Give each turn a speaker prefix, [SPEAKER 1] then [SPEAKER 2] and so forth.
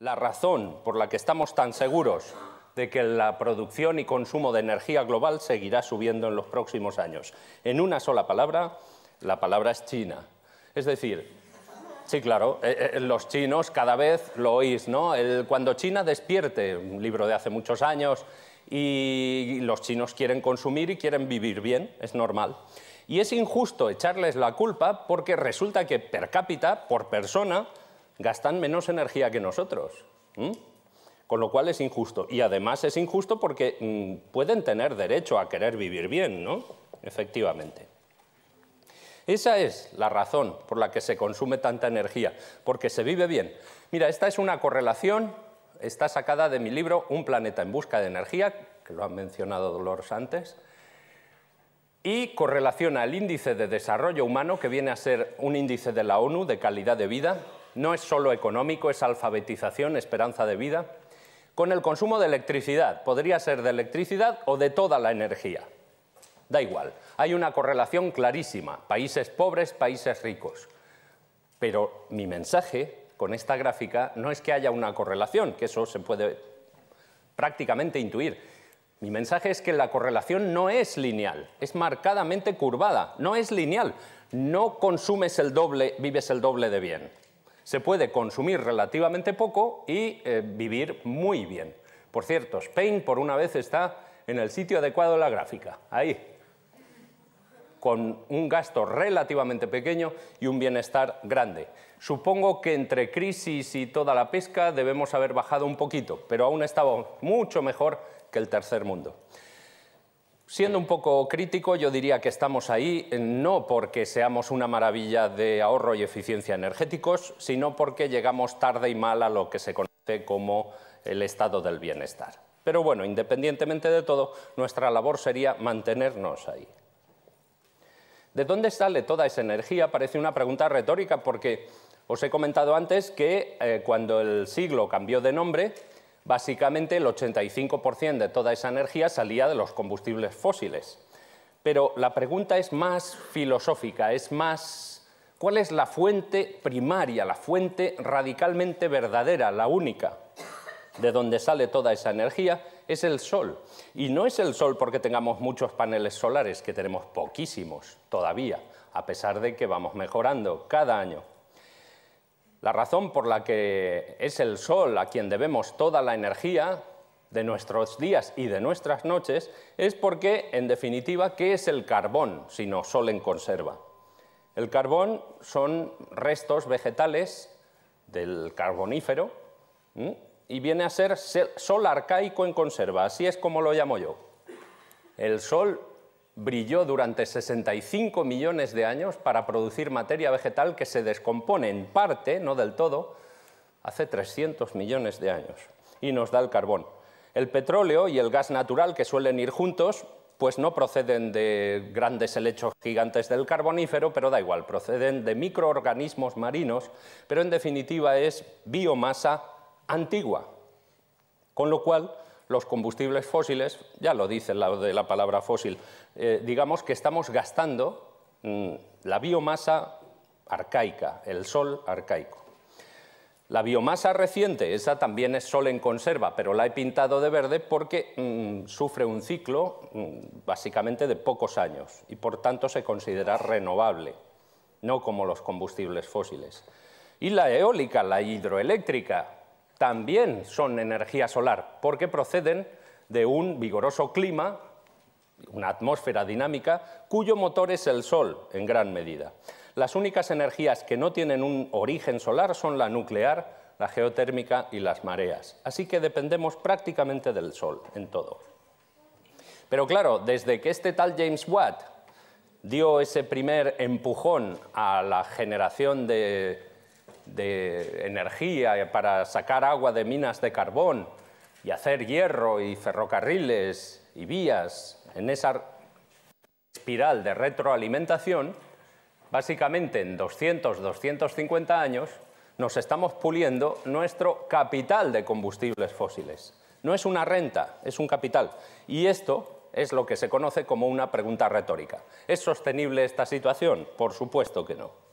[SPEAKER 1] la razón por la que estamos tan seguros de que la producción y consumo de energía global seguirá subiendo en los próximos años. En una sola palabra, la palabra es China. Es decir, sí, claro, eh, eh, los chinos cada vez lo oís, ¿no? cuando China despierte, un libro de hace muchos años, y los chinos quieren consumir y quieren vivir bien, es normal. Y es injusto echarles la culpa porque resulta que per cápita, por persona, gastan menos energía que nosotros. Con lo cual es injusto. Y además es injusto porque mm, pueden tener derecho a querer vivir bien, ¿no? Efectivamente. Esa es la razón por la que se consume tanta energía, porque se vive bien. Mira, esta es una correlación, está sacada de mi libro Un planeta en busca de energía, que lo han mencionado Dolores antes, y correlaciona el índice de desarrollo humano, que viene a ser un índice de la ONU de calidad de vida, no es solo económico, es alfabetización, esperanza de vida, con el consumo de electricidad. Podría ser de electricidad o de toda la energía. Da igual, hay una correlación clarísima, países pobres, países ricos. Pero mi mensaje con esta gráfica no es que haya una correlación, que eso se puede prácticamente intuir. Mi mensaje es que la correlación no es lineal, es marcadamente curvada, no es lineal. No consumes el doble, vives el doble de bien. Se puede consumir relativamente poco y eh, vivir muy bien. Por cierto, Spain por una vez está en el sitio adecuado de la gráfica, ahí, con un gasto relativamente pequeño y un bienestar grande. Supongo que entre crisis y toda la pesca debemos haber bajado un poquito, pero aún estamos mucho mejor que el tercer mundo. Siendo un poco crítico, yo diría que estamos ahí eh, no porque seamos una maravilla de ahorro y eficiencia energéticos, sino porque llegamos tarde y mal a lo que se conoce como el estado del bienestar. Pero bueno, independientemente de todo, nuestra labor sería mantenernos ahí. ¿De dónde sale toda esa energía? Parece una pregunta retórica porque os he comentado antes que eh, cuando el siglo cambió de nombre, Básicamente el 85% de toda esa energía salía de los combustibles fósiles. Pero la pregunta es más filosófica, es más ¿cuál es la fuente primaria, la fuente radicalmente verdadera, la única? de donde sale toda esa energía es el sol. Y no es el sol porque tengamos muchos paneles solares, que tenemos poquísimos todavía, a pesar de que vamos mejorando cada año. La razón por la que es el Sol a quien debemos toda la energía de nuestros días y de nuestras noches es porque, en definitiva, ¿qué es el carbón sino Sol en conserva? El carbón son restos vegetales del carbonífero y viene a ser sol arcaico en conserva, así es como lo llamo yo. El sol brilló durante 65 millones de años para producir materia vegetal que se descompone en parte, no del todo, hace 300 millones de años y nos da el carbón. El petróleo y el gas natural que suelen ir juntos, pues no proceden de grandes helechos gigantes del carbonífero, pero da igual, proceden de microorganismos marinos, pero en definitiva es biomasa antigua. Con lo cual, los combustibles fósiles, ya lo dice la, de la palabra fósil, eh, digamos que estamos gastando mm, la biomasa arcaica, el sol arcaico. La biomasa reciente, esa también es sol en conserva, pero la he pintado de verde porque mm, sufre un ciclo mm, básicamente de pocos años y por tanto se considera renovable, no como los combustibles fósiles. Y la eólica, la hidroeléctrica, también son energía solar, porque proceden de un vigoroso clima, una atmósfera dinámica, cuyo motor es el Sol en gran medida. Las únicas energías que no tienen un origen solar son la nuclear, la geotérmica y las mareas. Así que dependemos prácticamente del Sol en todo. Pero claro, desde que este tal James Watt dio ese primer empujón a la generación de de energía eh, para sacar agua de minas de carbón y hacer hierro y ferrocarriles y vías en esa espiral de retroalimentación, básicamente en 200, 250 años, nos estamos puliendo nuestro capital de combustibles fósiles. No es una renta, es un capital. Y esto es lo que se conoce como una pregunta retórica. ¿Es sostenible esta situación? Por supuesto que no.